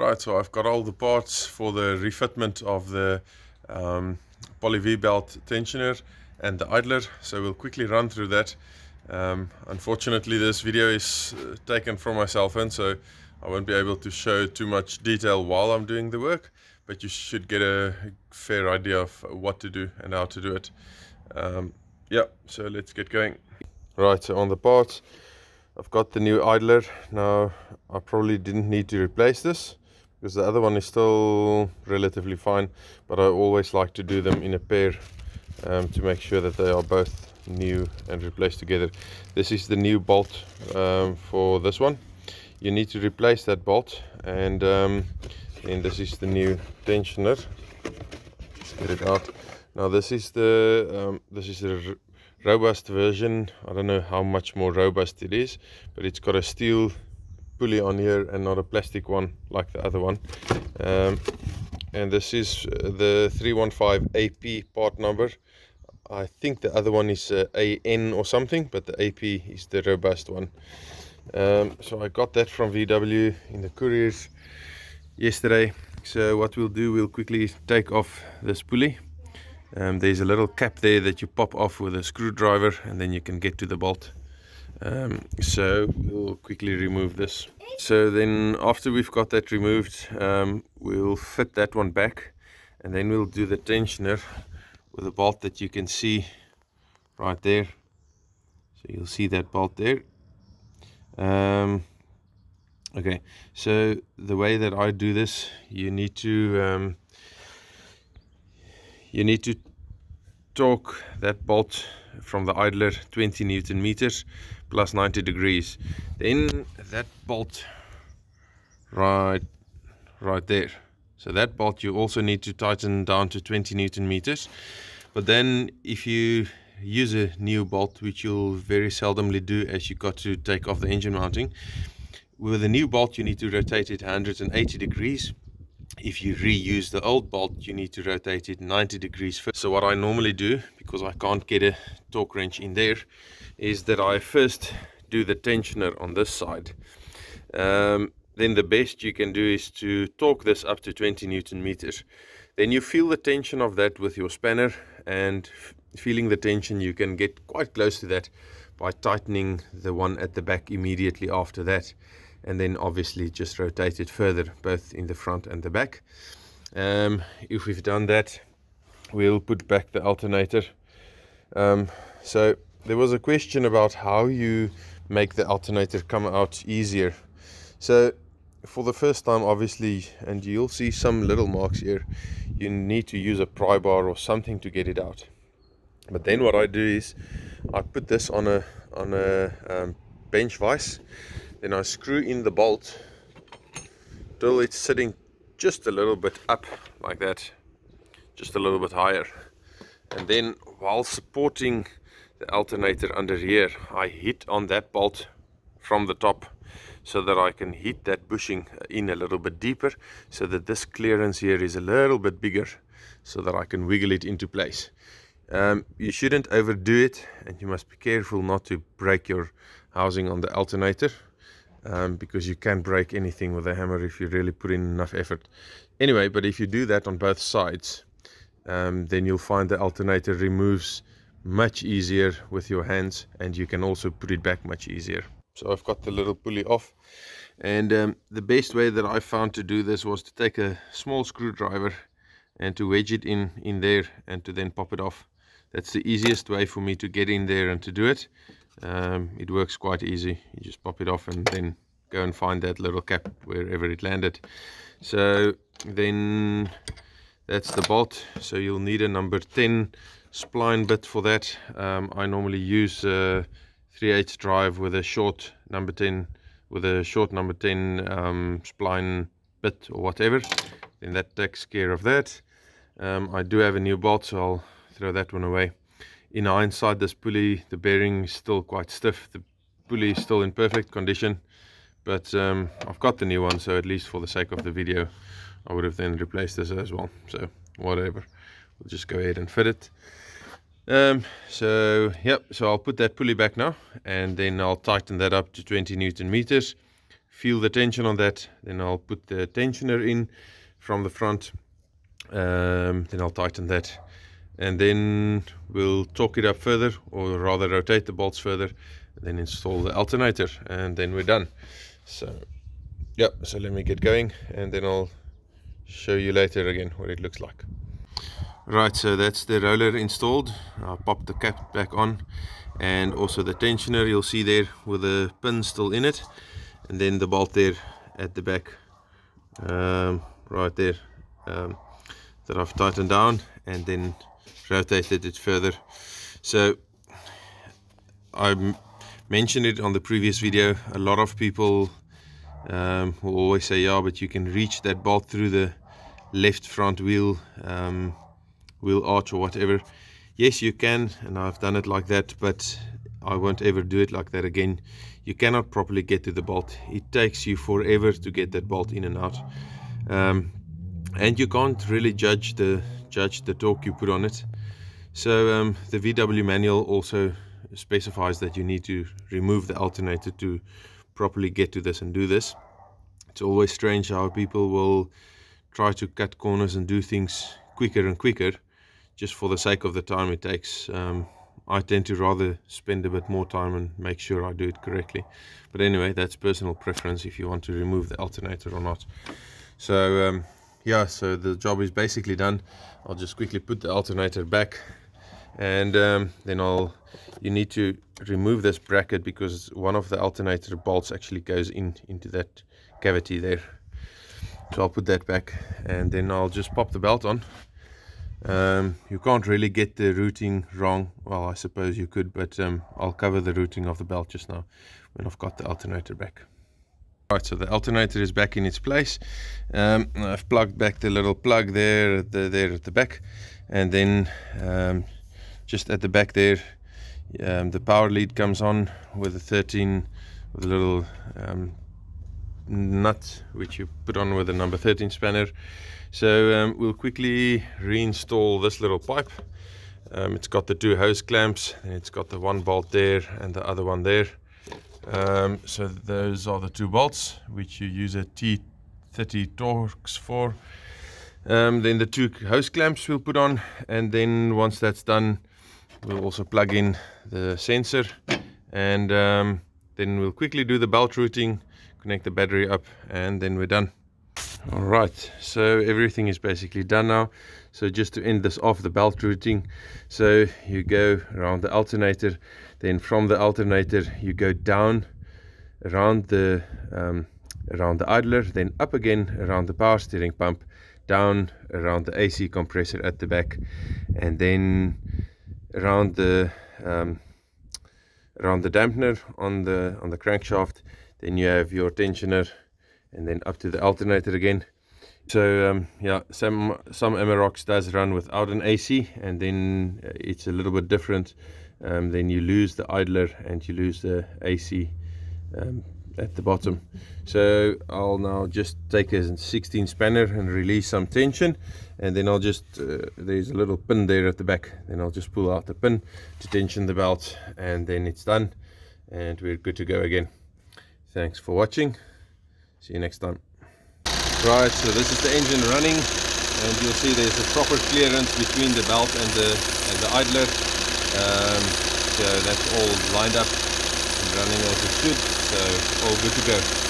Right, so I've got all the parts for the refitment of the um, poly-V belt tensioner and the idler, so we'll quickly run through that. Um, unfortunately, this video is uh, taken from my cell phone, so I won't be able to show too much detail while I'm doing the work, but you should get a fair idea of what to do and how to do it. Um, yeah, so let's get going. Right, so on the parts, I've got the new idler. Now, I probably didn't need to replace this because the other one is still relatively fine but I always like to do them in a pair um, to make sure that they are both new and replaced together this is the new bolt um, for this one you need to replace that bolt and um, then this is the new tensioner Let's get it out now this is the um, this is the robust version I don't know how much more robust it is but it's got a steel pulley on here and not a plastic one like the other one um, and this is uh, the 315 AP part number I think the other one is uh, AN or something but the AP is the robust one um, so I got that from VW in the couriers yesterday so what we'll do we'll quickly take off this pulley um, there's a little cap there that you pop off with a screwdriver and then you can get to the bolt um, so we'll quickly remove this. So then after we've got that removed, um, we'll fit that one back and then we'll do the tensioner with a bolt that you can see right there. So you'll see that bolt there. Um, okay, so the way that I do this, you need to um, you need to torque that bolt from the idler 20 newton meters plus 90 degrees then that bolt right right there so that bolt you also need to tighten down to 20 newton meters but then if you use a new bolt which you'll very seldomly do as you got to take off the engine mounting with a new bolt you need to rotate it 180 degrees if you reuse the old bolt, you need to rotate it 90 degrees first. So what I normally do, because I can't get a torque wrench in there, is that I first do the tensioner on this side. Um, then the best you can do is to torque this up to 20 newton meters. Then you feel the tension of that with your spanner and feeling the tension you can get quite close to that by tightening the one at the back immediately after that and then obviously just rotate it further both in the front and the back um, if we've done that we'll put back the alternator um, so there was a question about how you make the alternator come out easier so for the first time obviously and you'll see some little marks here you need to use a pry bar or something to get it out but then what I do is I put this on a on a um, bench vise then I screw in the bolt till it's sitting just a little bit up like that just a little bit higher and then while supporting the alternator under here I hit on that bolt from the top so that I can hit that bushing in a little bit deeper so that this clearance here is a little bit bigger so that I can wiggle it into place. Um, you shouldn't overdo it and you must be careful not to break your housing on the alternator um, because you can break anything with a hammer if you really put in enough effort. Anyway, but if you do that on both sides, um, then you'll find the alternator removes much easier with your hands and you can also put it back much easier. So I've got the little pulley off and um, the best way that I found to do this was to take a small screwdriver and to wedge it in in there and to then pop it off that's the easiest way for me to get in there and to do it um, it works quite easy you just pop it off and then go and find that little cap wherever it landed so then that's the bolt so you'll need a number 10 spline bit for that um, I normally use a 3 8 drive with a short number 10 with a short number 10 um, spline bit or whatever then that takes care of that um, I do have a new bolt so I'll throw that one away in hindsight this pulley the bearing is still quite stiff the pulley is still in perfect condition but um, I've got the new one so at least for the sake of the video I would have then replaced this as well so whatever we'll just go ahead and fit it um, so yep so I'll put that pulley back now and then I'll tighten that up to 20 Newton meters feel the tension on that then I'll put the tensioner in from the front um, then I'll tighten that and then we'll torque it up further or rather rotate the bolts further then install the alternator and then we're done so yep so let me get going and then I'll show you later again what it looks like right so that's the roller installed I'll pop the cap back on and also the tensioner you'll see there with the pin still in it and then the bolt there at the back um, right there um, that I've tightened down and then rotated it further. So I mentioned it on the previous video. A lot of people um, will always say, yeah, but you can reach that bolt through the left front wheel, um, wheel arch or whatever. Yes, you can, and I've done it like that, but I won't ever do it like that again. You cannot properly get to the bolt. It takes you forever to get that bolt in and out. Um, and you can't really judge the judge the torque you put on it so um, the VW manual also specifies that you need to remove the alternator to properly get to this and do this. It's always strange how people will try to cut corners and do things quicker and quicker just for the sake of the time it takes. Um, I tend to rather spend a bit more time and make sure I do it correctly. But anyway, that's personal preference if you want to remove the alternator or not. So um, yeah, so the job is basically done. I'll just quickly put the alternator back and um, then I'll you need to remove this bracket because one of the alternator bolts actually goes in into that cavity there so I'll put that back and then I'll just pop the belt on um, you can't really get the routing wrong well I suppose you could but um, I'll cover the routing of the belt just now when I've got the alternator back Right, so the alternator is back in its place. Um, I've plugged back the little plug there, the, there at the back, and then um, just at the back there um, the power lead comes on with a 13 with a little um, nut which you put on with a number 13 spanner so um, we'll quickly reinstall this little pipe um, it's got the two hose clamps and it's got the one bolt there and the other one there um, so those are the two bolts which you use a T30 Torx for um, then the two hose clamps we'll put on and then once that's done we'll also plug in the sensor and um, then we'll quickly do the belt routing connect the battery up and then we're done all right so everything is basically done now so just to end this off the belt routing so you go around the alternator then from the alternator you go down around the um, around the idler then up again around the power steering pump down around the AC compressor at the back and then around the um, around the dampener on the on the crankshaft then you have your tensioner and then up to the alternator again so um, yeah some some Amerox does run without an AC and then uh, it's a little bit different um, then you lose the idler and you lose the AC um, at the bottom so I'll now just take a 16 spanner and release some tension and then I'll just uh, there's a little pin there at the back then I'll just pull out the pin to tension the belt and then it's done and we're good to go again thanks for watching see you next time right so this is the engine running and you'll see there's a proper clearance between the belt and the, and the idler um, so that's all lined up and running as it should so all good to go.